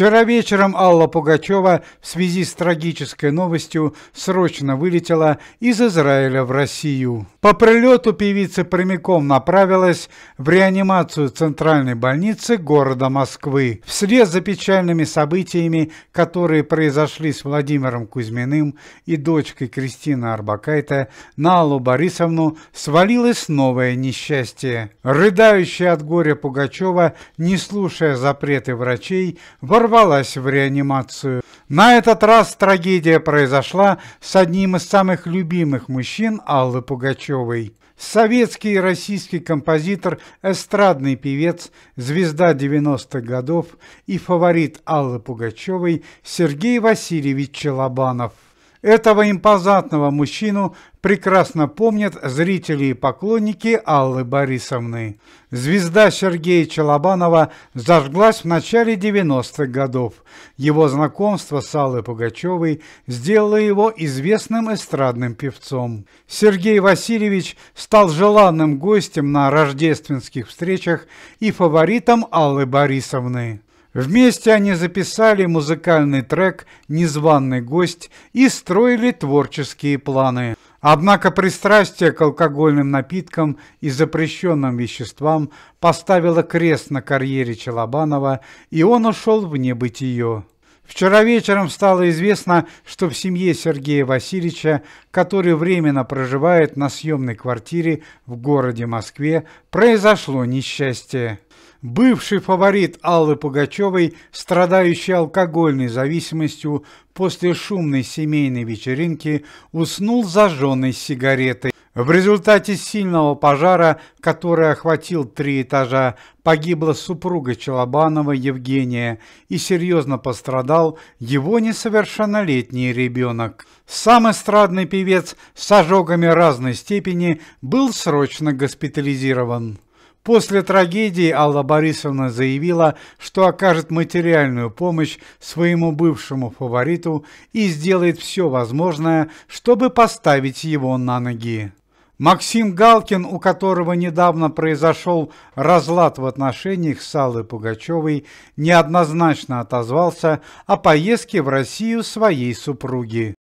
Вчера вечером Алла Пугачева в связи с трагической новостью срочно вылетела из Израиля в Россию. По прилету певица прямиком направилась в реанимацию центральной больницы города Москвы. Вслед за печальными событиями, которые произошли с Владимиром Кузьминым и дочкой Кристины Арбакайте, на Аллу Борисовну свалилось новое несчастье. Рыдающая от горя Пугачева, не слушая запреты врачей, ворвалась ворвалась в реанимацию. На этот раз трагедия произошла с одним из самых любимых мужчин Аллы Пугачевой. Советский и российский композитор, эстрадный певец, звезда 90-х годов и фаворит Аллы Пугачевой Сергей Васильевич Челобанов. Этого импозантного мужчину прекрасно помнят зрители и поклонники Аллы Борисовны. Звезда Сергея Челобанова зажглась в начале 90-х годов. Его знакомство с Аллой Пугачевой сделало его известным эстрадным певцом. Сергей Васильевич стал желанным гостем на рождественских встречах и фаворитом Аллы Борисовны. Вместе они записали музыкальный трек «Незваный гость» и строили творческие планы. Однако пристрастие к алкогольным напиткам и запрещенным веществам поставило крест на карьере Челобанова, и он ушел в небытие. Вчера вечером стало известно, что в семье Сергея Васильевича, который временно проживает на съемной квартире в городе Москве, произошло несчастье бывший фаворит Аллы Пугачевой, страдающий алкогольной зависимостью после шумной семейной вечеринки, уснул зажженной сигаретой. В результате сильного пожара, который охватил три этажа, погибла супруга Челобанова Евгения и серьезно пострадал его несовершеннолетний ребенок. Сам эстрадный певец с ожогами разной степени был срочно госпитализирован. После трагедии Алла Борисовна заявила, что окажет материальную помощь своему бывшему фавориту и сделает все возможное, чтобы поставить его на ноги. Максим Галкин, у которого недавно произошел разлад в отношениях с Аллой Пугачевой, неоднозначно отозвался о поездке в Россию своей супруги.